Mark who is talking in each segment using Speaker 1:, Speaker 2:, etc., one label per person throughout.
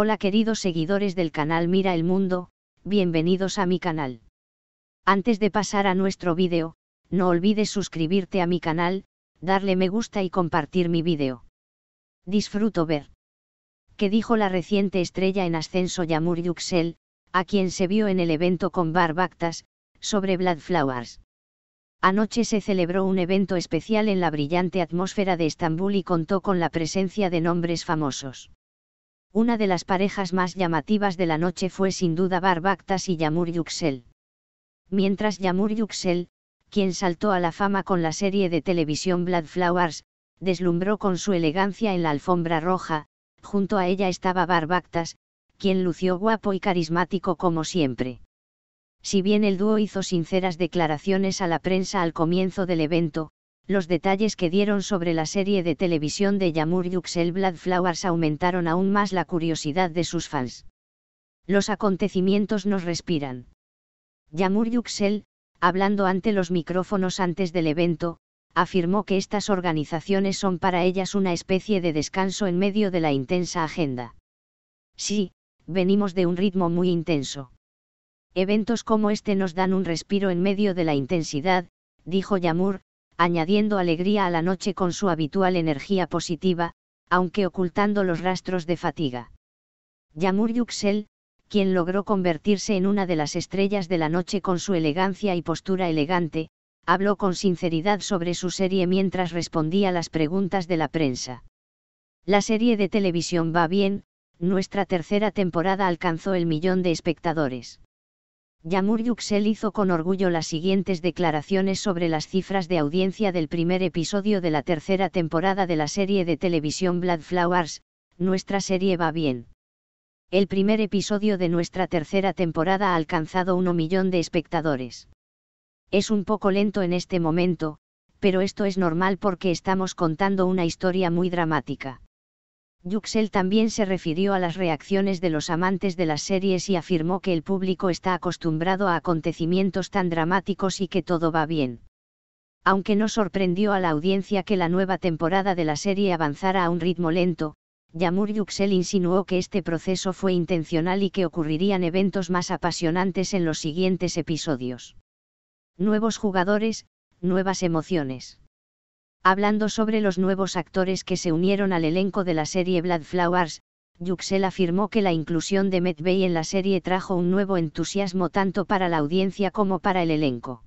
Speaker 1: Hola queridos seguidores del canal Mira el Mundo, bienvenidos a mi canal. Antes de pasar a nuestro vídeo, no olvides suscribirte a mi canal, darle me gusta y compartir mi vídeo. Disfruto ver. ¿Qué dijo la reciente estrella en ascenso Yamur Yuxel, a quien se vio en el evento con Barbactas, sobre Blood Flowers. Anoche se celebró un evento especial en la brillante atmósfera de Estambul y contó con la presencia de nombres famosos. Una de las parejas más llamativas de la noche fue sin duda Barbactas y Yamur Yuxel. Mientras Yamur Yuxel, quien saltó a la fama con la serie de televisión Blood Flowers, deslumbró con su elegancia en la alfombra roja, junto a ella estaba Barbactas, quien lució guapo y carismático como siempre. Si bien el dúo hizo sinceras declaraciones a la prensa al comienzo del evento, los detalles que dieron sobre la serie de televisión de Yamur Yuxel Bloodflowers aumentaron aún más la curiosidad de sus fans. Los acontecimientos nos respiran. Yamur Yuxel, hablando ante los micrófonos antes del evento, afirmó que estas organizaciones son para ellas una especie de descanso en medio de la intensa agenda. Sí, venimos de un ritmo muy intenso. Eventos como este nos dan un respiro en medio de la intensidad, dijo Yamur, añadiendo alegría a la noche con su habitual energía positiva, aunque ocultando los rastros de fatiga. Yamur Yuxel, quien logró convertirse en una de las estrellas de la noche con su elegancia y postura elegante, habló con sinceridad sobre su serie mientras respondía las preguntas de la prensa. La serie de televisión va bien, nuestra tercera temporada alcanzó el millón de espectadores. Yamur Yuxel hizo con orgullo las siguientes declaraciones sobre las cifras de audiencia del primer episodio de la tercera temporada de la serie de televisión Blood Flowers, nuestra serie va bien. El primer episodio de nuestra tercera temporada ha alcanzado uno millón de espectadores. Es un poco lento en este momento, pero esto es normal porque estamos contando una historia muy dramática. Yuxel también se refirió a las reacciones de los amantes de las series y afirmó que el público está acostumbrado a acontecimientos tan dramáticos y que todo va bien. Aunque no sorprendió a la audiencia que la nueva temporada de la serie avanzara a un ritmo lento, Yamur Yuxel insinuó que este proceso fue intencional y que ocurrirían eventos más apasionantes en los siguientes episodios. Nuevos jugadores, nuevas emociones. Hablando sobre los nuevos actores que se unieron al elenco de la serie Blood Flowers, Yuxel afirmó que la inclusión de Bay en la serie trajo un nuevo entusiasmo tanto para la audiencia como para el elenco.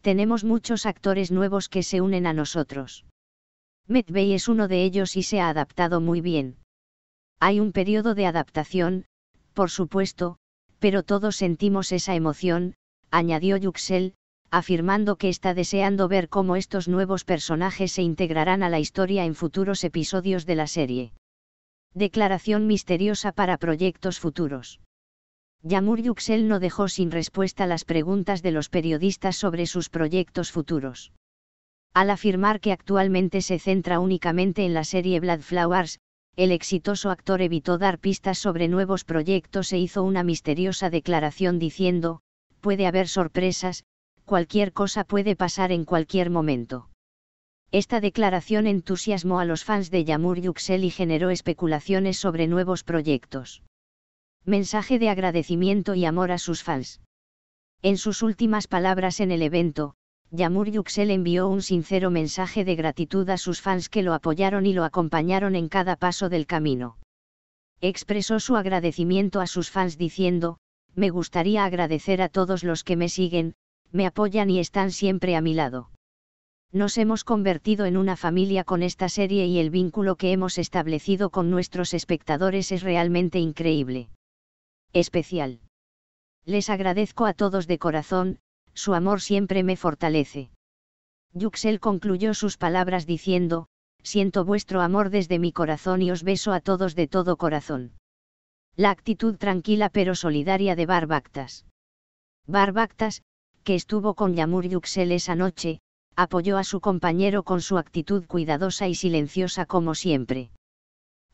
Speaker 1: Tenemos muchos actores nuevos que se unen a nosotros. Bay es uno de ellos y se ha adaptado muy bien. Hay un periodo de adaptación, por supuesto, pero todos sentimos esa emoción, añadió Yuxel, afirmando que está deseando ver cómo estos nuevos personajes se integrarán a la historia en futuros episodios de la serie. Declaración misteriosa para proyectos futuros. Yamur Yuxel no dejó sin respuesta las preguntas de los periodistas sobre sus proyectos futuros. Al afirmar que actualmente se centra únicamente en la serie Blood Flowers, el exitoso actor evitó dar pistas sobre nuevos proyectos e hizo una misteriosa declaración diciendo, puede haber sorpresas, cualquier cosa puede pasar en cualquier momento. Esta declaración entusiasmó a los fans de Yamur Yuxel y generó especulaciones sobre nuevos proyectos. Mensaje de agradecimiento y amor a sus fans. En sus últimas palabras en el evento, Yamur Yuxel envió un sincero mensaje de gratitud a sus fans que lo apoyaron y lo acompañaron en cada paso del camino. Expresó su agradecimiento a sus fans diciendo, me gustaría agradecer a todos los que me siguen, me apoyan y están siempre a mi lado. Nos hemos convertido en una familia con esta serie y el vínculo que hemos establecido con nuestros espectadores es realmente increíble. Especial. Les agradezco a todos de corazón, su amor siempre me fortalece. Yuxel concluyó sus palabras diciendo, siento vuestro amor desde mi corazón y os beso a todos de todo corazón. La actitud tranquila pero solidaria de Barbactas. Barbactas, que estuvo con Yamur Yuxel esa noche, apoyó a su compañero con su actitud cuidadosa y silenciosa como siempre.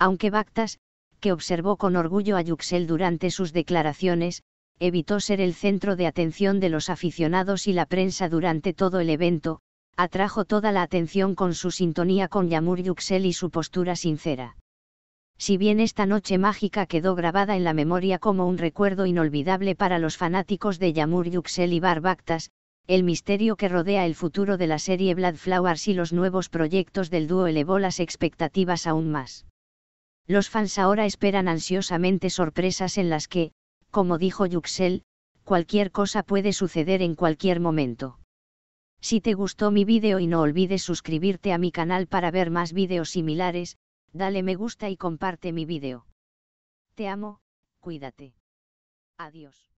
Speaker 1: Aunque Bactas, que observó con orgullo a Yuxel durante sus declaraciones, evitó ser el centro de atención de los aficionados y la prensa durante todo el evento, atrajo toda la atención con su sintonía con Yamur Yuxel y su postura sincera si bien esta noche mágica quedó grabada en la memoria como un recuerdo inolvidable para los fanáticos de Yamur Yuxel y Barbactas, el misterio que rodea el futuro de la serie Blood Flowers y los nuevos proyectos del dúo elevó las expectativas aún más. Los fans ahora esperan ansiosamente sorpresas en las que, como dijo Yuxel, cualquier cosa puede suceder en cualquier momento. Si te gustó mi vídeo y no olvides suscribirte a mi canal para ver más vídeos similares, Dale me gusta y comparte mi video. Te amo, cuídate. Adiós.